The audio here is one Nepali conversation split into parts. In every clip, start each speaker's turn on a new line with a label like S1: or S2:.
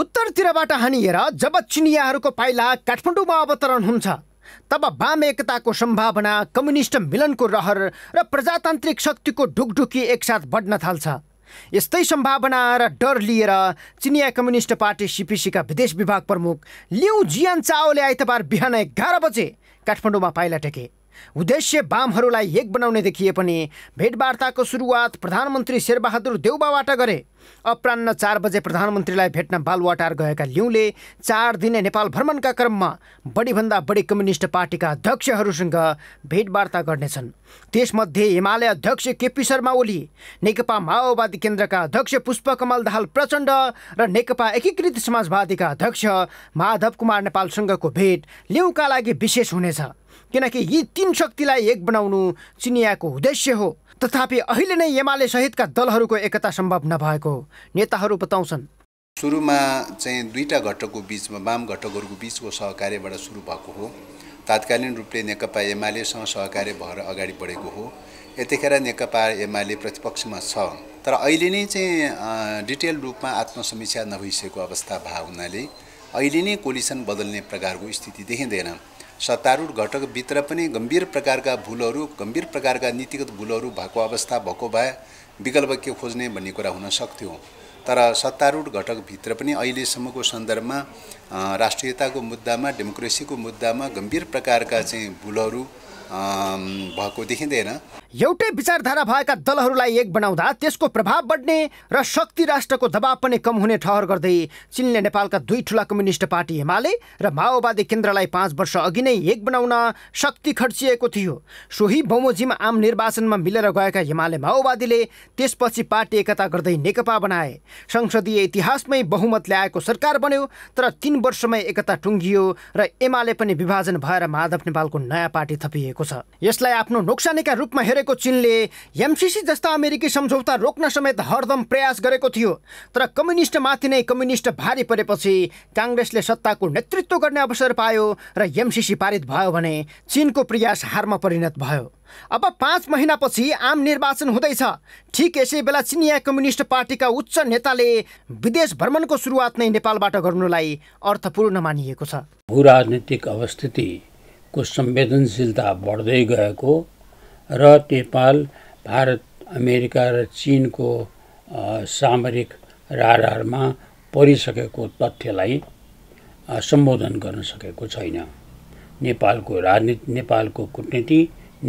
S1: उत्तरतिरबाट हानिएर जब चिनियाहरूको पाइला काठमाडौँमा अवतरण हुन्छ तब वाम एकताको सम्भावना कम्युनिस्ट मिलनको रहर र प्रजातान्त्रिक शक्तिको ढुकढुकी एकसाथ बढ्न थाल्छ यस्तै सम्भावना र डर लिएर चिनिया कम्युनिस्ट पार्टी सिपिसीका विदेश विभाग प्रमुख लिउ जियान चाओले आइतबार बिहान एघार बजे काठमाडौँमा पाइला टेके उद्देश्य बामहरूलाई एक बनाउने देखिए पनि भेटवार्ताको सुरुवात प्रधानमन्त्री शेरबहादुर देउबाबाट गरे अपरान्न चार बजे प्रधानमन्त्रीलाई भेट्न बालुवाटार गएका लिउँले चार दिने नेपाल भ्रमणका क्रममा बढीभन्दा बढी कम्युनिस्ट पार्टीका अध्यक्षहरूसँग भेटवार्ता गर्नेछन् त्यसमध्ये हिमालय अध्यक्ष केपी शर्मा ओली नेकपा माओवादी केन्द्रका अध्यक्ष पुष्पकमल दाहाल प्रचण्ड र नेकपा एकीकृत समाजवादीका अध्यक्ष माधव कुमार नेपालसँगको भेट लिउँका लागि विशेष हुनेछ किनकि यी तीन शक्तिलाई एक बनाउनु चिनियाको उद्देश्य हो तथापि अहिले नै एमाले सहितका दलहरूको एकता सम्भव नभएको नेताहरू बताउँछन्
S2: सुरुमा चाहिँ दुईवटा घटकको बिचमा वाम घटकहरूको बिचको सहकार्यबाट सुरु भएको हो तात्कालीन रूपले नेकपा एमालेसँग सहकार्य भएर अगाडि बढेको हो यतिखेर नेकपा एमाले प्रतिपक्षमा छ तर अहिले नै चाहिँ डिटेल रूपमा आत्मसमीक्षा नभइसकेको अवस्था भएको हुनाले अहिले नै कोलिसन बदल्ने प्रकारको स्थिति देखिँदैन सत्तारूढ घटकभित्र पनि गम्भीर प्रकारका भुलहरू गम्भीर प्रकारका नीतिगत भुलहरू भएको अवस्था भएको भए विकल्प के खोज्ने भन्ने कुरा हुन सक्थ्यो तर सत्तारूढ घटकभित्र पनि अहिलेसम्मको सन्दर्भमा राष्ट्रियताको मुद्दामा डेमोक्रेसीको मुद्दामा गम्भीर प्रकारका चाहिँ भुलहरू भएको देखिँदैन
S1: एउटै विचारधारा भएका दलहरूलाई एक बनाउँदा त्यसको प्रभाव बढ्ने र शक्ति राष्ट्रको दबाव पनि कम हुने ठहर गर्दै चिनले नेपालका दुई ठुला कम्युनिस्ट पार्टी एमाले र माओवादी केन्द्रलाई पाँच वर्ष अघि नै एक बनाउन शक्ति खर्चिएको थियो सोही बमोजिम आम निर्वाचनमा मिलेर गएका एमाले माओवादीले त्यसपछि पार्टी एकता गर्दै नेकपा बनाए संसदीय इतिहासमै बहुमत ल्याएको सरकार बन्यो तर तिन वर्षमै एकता टुङ्गियो र एमाले पनि विभाजन भएर माधव नेपालको नयाँ पार्टी थपिएको छ यसलाई आफ्नो नोक्सानीका रूपमा हेरे गरेको चिनले एमसिसी जस्ता अमेरिकी सम्झौता रोक्न समेत हरदम प्रयास गरेको थियो तर माथि नै कम्युनिस्ट भारी परेपछि काङ्ग्रेसले सत्ताको नेतृत्व गर्ने अवसर पायो र एमसिसी पारित भयो भने चिनको प्रयास हारमा परिणत भयो अब पाँच महिनापछि आम निर्वाचन हुँदैछ ठिक यसै बेला चिनिया कम्युनिस्ट पार्टीका उच्च नेताले विदेश भ्रमणको सुरुवात नै नेपालबाट गर्नुलाई अर्थपूर्ण मानिएको छ
S3: भू राजनीतिक अवस्थितिको संवेदनशीलता बढ्दै गएको र नेपाल भारत अमेरिका र चिनको सामरिक राडारमा परिसकेको तथ्यलाई सम्बोधन गर्न सकेको छैन नेपालको राजनीति नेपालको कुटनीति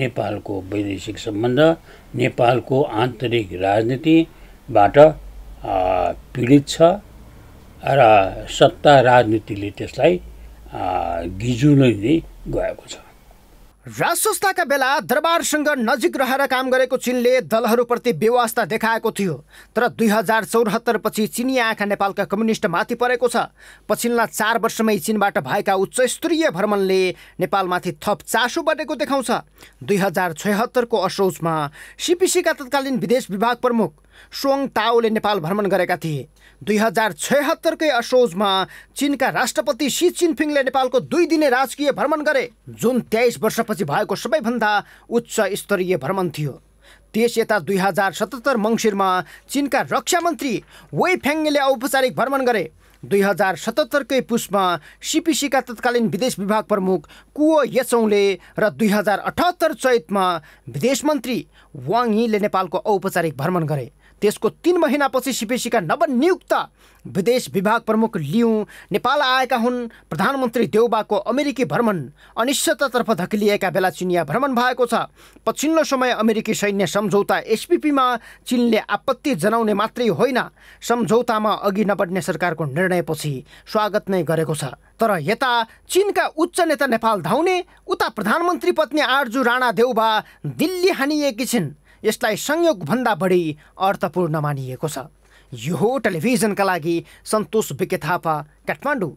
S3: नेपालको वैदेशिक सम्बन्ध नेपालको आन्तरिक राजनीतिबाट पीडित छ र सत्ता राजनीतिले त्यसलाई गिजुलै
S1: गएको छ राजस्वताका बेला दरबारसँग नजिक रहेर काम गरेको चिनले दलहरूप्रति व्यवस्था देखाएको थियो तर दुई हजार चौहत्तरपछि चिनी आँखा नेपालका कम्युनिस्ट माथि परेको छ पछिल्ला चार वर्षमै चिनबाट भएका उच्चस्तरीय भ्रमणले नेपालमाथि थप चासो बढेको देखाउँछ दुई हजार छहत्तरको असोजमा सिपिसीका तत्कालीन विदेश विभाग प्रमुख सोङ ताओले नेपाल भ्रमण गरेका थिए दुई हजार छयत्तरकै असोजमा चिनका राष्ट्रपति सी चिनफिङले नेपालको दुई दिने राजकीय भ्रमण गरे जुन तेइस वर्षपछि भएको सबैभन्दा उच्च स्तरीय भ्रमण थियो त्यस यता दुई हजार सतहत्तर मङ्सिरमा चिनका रक्षा मन्त्री वे फ्याङले औपचारिक भ्रमण गरे दुई हजार सतहत्तरकै पुसमा सिपिसीका तत्कालीन विदेश विभाग प्रमुख कुओ यचौँले र दुई हजार अठहत्तर चैतमा विदेश मन्त्री वाङ यीले नेपालको औपचारिक भ्रमण गरे त्यसको तिन महिनापछि सिपिसीका नवनियुक्त विदेश विभाग प्रमुख लियु नेपाल आएका हुन् प्रधानमन्त्री देउबाको अमेरिकी भ्रमण अनिश्चिततर्फ धकिलिएका बेला चिनिया भ्रमण भएको छ पछिल्लो समय अमेरिकी सैन्य सम्झौता एसपिपीमा चिनले आपत्ति जनाउने मात्रै होइन सम्झौतामा अघि नबढ्ने सरकारको निर्णयपछि स्वागत नै गरेको छ तर यता चिनका उच्च नेता नेपाल धाउने उता प्रधानमन्त्री पत्नी आर्जु राणा देउबा दिल्ली हानिएकी छिन् यसलाई संयोगभन्दा बढी अर्थपूर्ण मानिएको छ यो टेलिभिजनका लागि सन्तोष विके थापा काठमाडौँ